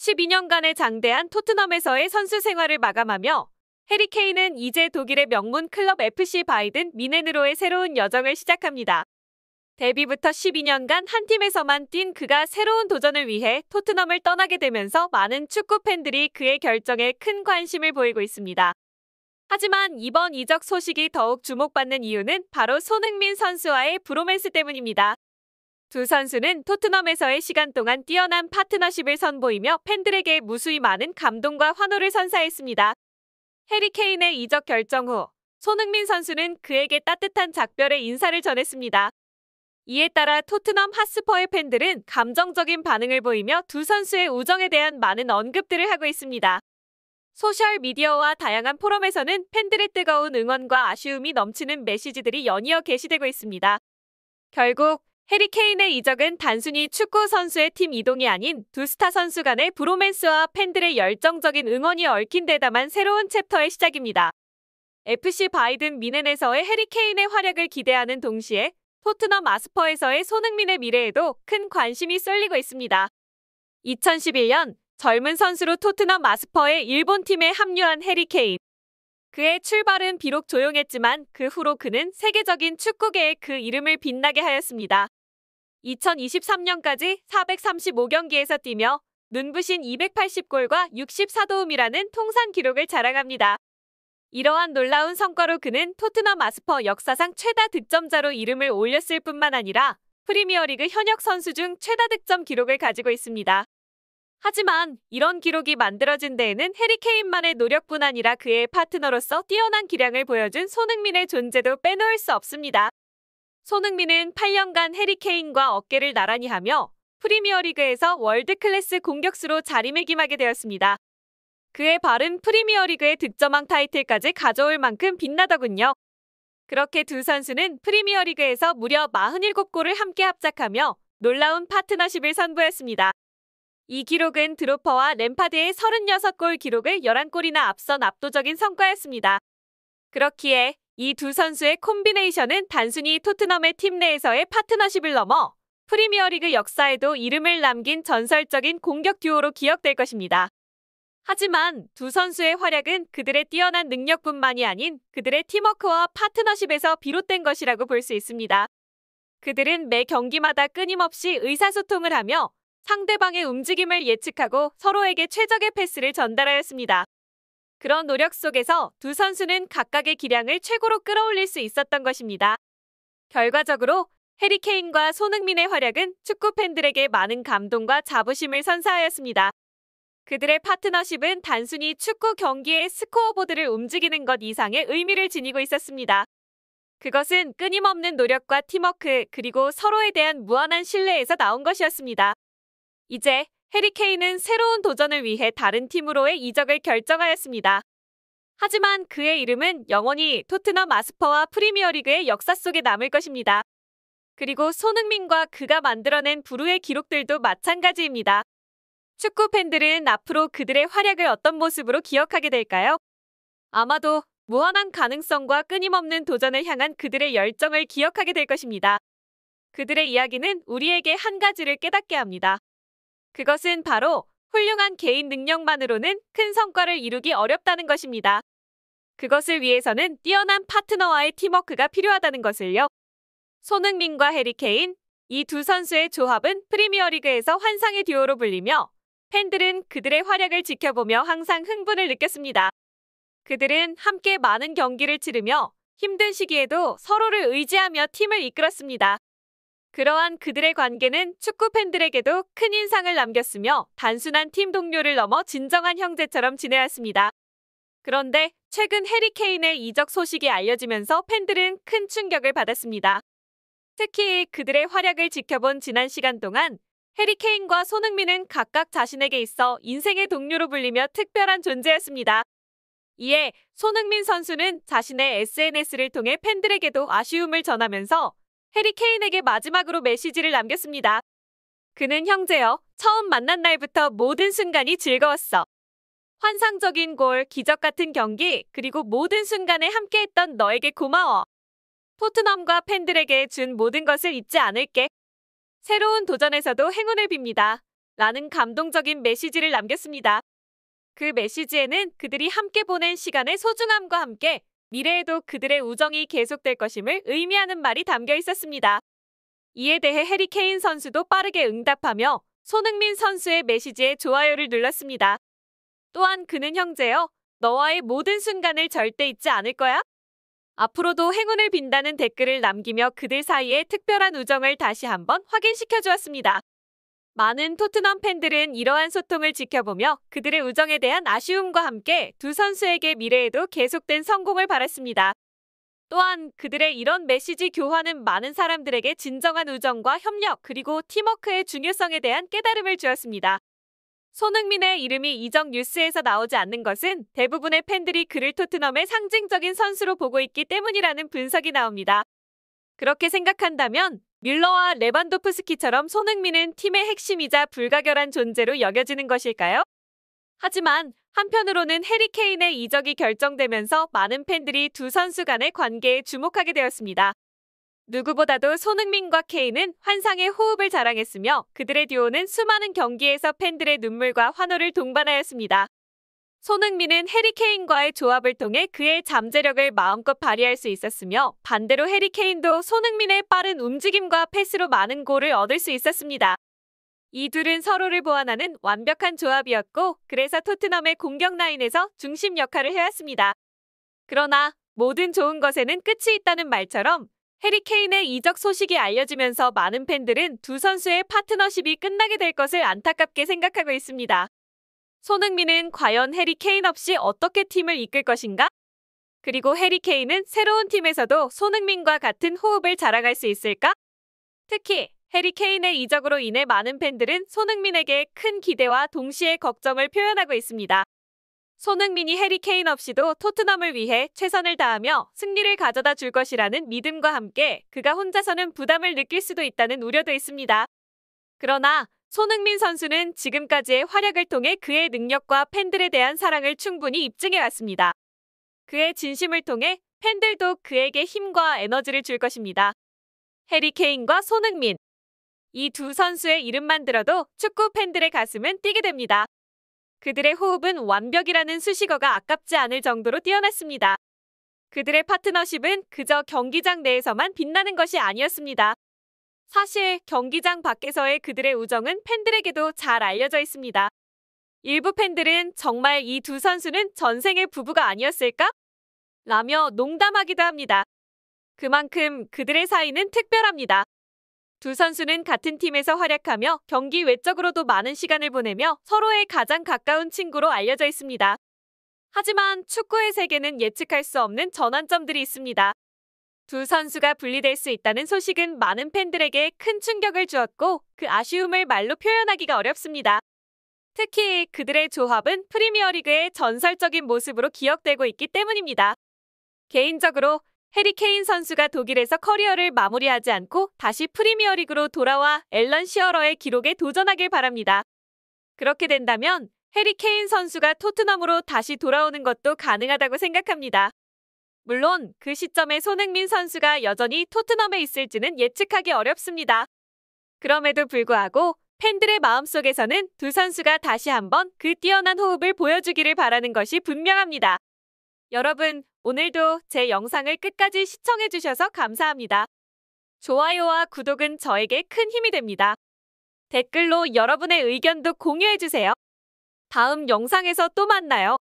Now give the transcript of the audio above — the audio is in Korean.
12년간의 장대한 토트넘에서의 선수 생활을 마감하며 해리케인은 이제 독일의 명문 클럽 FC 바이든 미넨으로의 새로운 여정을 시작합니다. 데뷔부터 12년간 한 팀에서만 뛴 그가 새로운 도전을 위해 토트넘을 떠나게 되면서 많은 축구 팬들이 그의 결정에 큰 관심을 보이고 있습니다. 하지만 이번 이적 소식이 더욱 주목받는 이유는 바로 손흥민 선수와의 브로맨스 때문입니다. 두 선수는 토트넘에서의 시간 동안 뛰어난 파트너십을 선보이며 팬들에게 무수히 많은 감동과 환호를 선사했습니다. 해리 케인의 이적 결정 후 손흥민 선수는 그에게 따뜻한 작별의 인사를 전했습니다. 이에 따라 토트넘 핫스퍼의 팬들은 감정적인 반응을 보이며 두 선수의 우정에 대한 많은 언급들을 하고 있습니다. 소셜미디어와 다양한 포럼에서는 팬들의 뜨거운 응원과 아쉬움이 넘치는 메시지들이 연이어 게시되고 있습니다. 결국 해리 케인의 이적은 단순히 축구 선수의 팀 이동이 아닌 두 스타 선수 간의 브로맨스와 팬들의 열정적인 응원이 얽힌 데다만 새로운 챕터의 시작입니다. FC 바이든 미넨에서의 해리 케인의 활약을 기대하는 동시에 토트넘 아스퍼에서의 손흥민의 미래에도 큰 관심이 쏠리고 있습니다. 2011년 젊은 선수로 토트넘 아스퍼의 일본 팀에 합류한 해리 케인. 그의 출발은 비록 조용했지만 그 후로 그는 세계적인 축구계에 그 이름을 빛나게 하였습니다. 2023년까지 435경기에서 뛰며 눈부신 280골과 64도움이라는 통산 기록을 자랑합니다. 이러한 놀라운 성과로 그는 토트넘 아스퍼 역사상 최다 득점자로 이름을 올렸을 뿐만 아니라 프리미어리그 현역 선수 중 최다 득점 기록을 가지고 있습니다. 하지만 이런 기록이 만들어진 데에는 해리케인만의 노력뿐 아니라 그의 파트너로서 뛰어난 기량을 보여준 손흥민의 존재도 빼놓을 수 없습니다. 손흥민은 8년간 해리케인과 어깨를 나란히 하며 프리미어리그에서 월드클래스 공격수로 자리매김하게 되었습니다. 그의 발은 프리미어리그의 득점왕 타이틀까지 가져올 만큼 빛나더군요. 그렇게 두 선수는 프리미어리그에서 무려 47골을 함께 합작하며 놀라운 파트너십을 선보였습니다. 이 기록은 드로퍼와 램파드의 36골 기록을 11골이나 앞선 압도적인 성과였습니다. 그렇기에 이두 선수의 콤비네이션은 단순히 토트넘의 팀 내에서의 파트너십을 넘어 프리미어리그 역사에도 이름을 남긴 전설적인 공격 듀오로 기억될 것입니다. 하지만 두 선수의 활약은 그들의 뛰어난 능력뿐만이 아닌 그들의 팀워크와 파트너십에서 비롯된 것이라고 볼 수 있습니다. 그들은 매 경기마다 끊임없이 의사소통을 하며 상대방의 움직임을 예측하고 서로에게 최적의 패스를 전달하였습니다. 그런 노력 속에서 두 선수는 각각의 기량을 최고로 끌어올릴 수 있었던 것입니다. 결과적으로 해리케인과 손흥민의 활약은 축구 팬들에게 많은 감동과 자부심을 선사하였습니다. 그들의 파트너십은 단순히 축구 경기의 스코어보드를 움직이는 것 이상의 의미를 지니고 있었습니다. 그것은 끊임없는 노력과 팀워크, 그리고 서로에 대한 무한한 신뢰에서 나온 것이었습니다. 이제 해리케인은 새로운 도전을 위해 다른 팀으로의 이적을 결정하였습니다. 하지만 그의 이름은 영원히 토트넘 아스퍼와 프리미어리그의 역사 속에 남을 것입니다. 그리고 손흥민과 그가 만들어낸 부루의 기록들도 마찬가지입니다. 축구 팬들은 앞으로 그들의 활약을 어떤 모습으로 기억하게 될까요? 아마도 무한한 가능성과 끊임없는 도전을 향한 그들의 열정을 기억하게 될 것입니다. 그들의 이야기는 우리에게 한 가지를 깨닫게 합니다. 그것은 바로 훌륭한 개인 능력만으로는 큰 성과를 이루기 어렵다는 것입니다. 그것을 위해서는 뛰어난 파트너와의 팀워크가 필요하다는 것을요. 손흥민과 해리케인, 이 두 선수의 조합은 프리미어리그에서 환상의 듀오로 불리며 팬들은 그들의 활약을 지켜보며 항상 흥분을 느꼈습니다. 그들은 함께 많은 경기를 치르며 힘든 시기에도 서로를 의지하며 팀을 이끌었습니다. 그러한 그들의 관계는 축구 팬들에게도 큰 인상을 남겼으며 단순한 팀 동료를 넘어 진정한 형제처럼 지내왔습니다. 그런데 최근 해리케인의 이적 소식이 알려지면서 팬들은 큰 충격을 받았습니다. 특히 그들의 활약을 지켜본 지난 시간 동안 해리케인과 손흥민은 각각 자신에게 있어 인생의 동료로 불리며 특별한 존재였습니다. 이에 손흥민 선수는 자신의 SNS를 통해 팬들에게도 아쉬움을 전하면서 해리 케인에게 마지막으로 메시지를 남겼습니다. 그는 형제여, 처음 만난 날부터 모든 순간이 즐거웠어. 환상적인 골, 기적 같은 경기, 그리고 모든 순간에 함께했던 너에게 고마워. 포트넘과 팬들에게 준 모든 것을 잊지 않을게. 새로운 도전에서도 행운을 빕니다. 라는 감동적인 메시지를 남겼습니다. 그 메시지에는 그들이 함께 보낸 시간의 소중함과 함께 미래에도 그들의 우정이 계속될 것임을 의미하는 말이 담겨 있었습니다. 이에 대해 해리 케인 선수도 빠르게 응답하며 손흥민 선수의 메시지에 좋아요를 눌렀습니다. 또한 그는 형제여, 너와의 모든 순간을 절대 잊지 않을 거야? 앞으로도 행운을 빈다는 댓글을 남기며 그들 사이의 특별한 우정을 다시 한번 확인시켜 주었습니다. 많은 토트넘 팬들은 이러한 소통을 지켜보며 그들의 우정에 대한 아쉬움과 함께 두 선수에게 미래에도 계속된 성공을 바랐습니다. 또한 그들의 이런 메시지 교환은 많은 사람들에게 진정한 우정과 협력 그리고 팀워크의 중요성에 대한 깨달음을 주었습니다. 손흥민의 이름이 이적 뉴스에서 나오지 않는 것은 대부분의 팬들이 그를 토트넘의 상징적인 선수로 보고 있기 때문이라는 분석이 나옵니다. 그렇게 생각한다면 밀러와 레반도프스키처럼 손흥민은 팀의 핵심이자 불가결한 존재로 여겨지는 것일까요? 하지만 한편으로는 해리케인의 이적이 결정되면서 많은 팬들이 두 선수 간의 관계에 주목하게 되었습니다. 누구보다도 손흥민과 케인은 환상의 호흡을 자랑했으며 그들의 듀오는 수많은 경기에서 팬들의 눈물과 환호를 동반하였습니다. 손흥민은 해리케인과의 조합을 통해 그의 잠재력을 마음껏 발휘할 수 있었으며 반대로 해리케인도 손흥민의 빠른 움직임과 패스로 많은 골을 얻을 수 있었습니다. 이 둘은 서로를 보완하는 완벽한 조합이었고 그래서 토트넘의 공격 라인에서 중심 역할을 해왔습니다. 그러나 모든 좋은 것에는 끝이 있다는 말처럼 해리케인의 이적 소식이 알려지면서 많은 팬들은 두 선수의 파트너십이 끝나게 될 것을 안타깝게 생각하고 있습니다. 손흥민은 과연 해리 케인 없이 어떻게 팀을 이끌 것인가? 그리고 해리 케인은 새로운 팀에서도 손흥민과 같은 호흡을 자랑할 수 있을까? 특히 해리 케인의 이적으로 인해 많은 팬들은 손흥민에게 큰 기대와 동시에 걱정을 표현하고 있습니다. 손흥민이 해리 케인 없이도 토트넘을 위해 최선을 다하며 승리를 가져다 줄 것이라는 믿음과 함께 그가 혼자서는 부담을 느낄 수도 있다는 우려도 있습니다. 그러나 손흥민 선수는 지금까지의 활약을 통해 그의 능력과 팬들에 대한 사랑을 충분히 입증해 왔습니다. 그의 진심을 통해 팬들도 그에게 힘과 에너지를 줄 것입니다. 해리 케인과 손흥민 이 두 선수의 이름만 들어도 축구 팬들의 가슴은 뛰게 됩니다. 그들의 호흡은 완벽이라는 수식어가 아깝지 않을 정도로 뛰어났습니다. 그들의 파트너십은 그저 경기장 내에서만 빛나는 것이 아니었습니다. 사실 경기장 밖에서의 그들의 우정은 팬들에게도 잘 알려져 있습니다. 일부 팬들은 정말 이 두 선수는 전생의 부부가 아니었을까? 라며 농담하기도 합니다. 그만큼 그들의 사이는 특별합니다. 두 선수는 같은 팀에서 활약하며 경기 외적으로도 많은 시간을 보내며 서로의 가장 가까운 친구로 알려져 있습니다. 하지만 축구의 세계는 예측할 수 없는 전환점들이 있습니다. 두 선수가 분리될 수 있다는 소식은 많은 팬들에게 큰 충격을 주었고 그 아쉬움을 말로 표현하기가 어렵습니다. 특히 그들의 조합은 프리미어리그의 전설적인 모습으로 기억되고 있기 때문입니다. 개인적으로 해리 케인 선수가 독일에서 커리어를 마무리하지 않고 다시 프리미어리그로 돌아와 앨런 시어러의 기록에 도전하길 바랍니다. 그렇게 된다면 해리 케인 선수가 토트넘으로 다시 돌아오는 것도 가능하다고 생각합니다. 물론 그 시점에 손흥민 선수가 여전히 토트넘에 있을지는 예측하기 어렵습니다. 그럼에도 불구하고 팬들의 마음속에서는 두 선수가 다시 한번 그 뛰어난 호흡을 보여주기를 바라는 것이 분명합니다. 여러분, 오늘도 제 영상을 끝까지 시청해주셔서 감사합니다. 좋아요와 구독은 저에게 큰 힘이 됩니다. 댓글로 여러분의 의견도 공유해주세요. 다음 영상에서 또 만나요.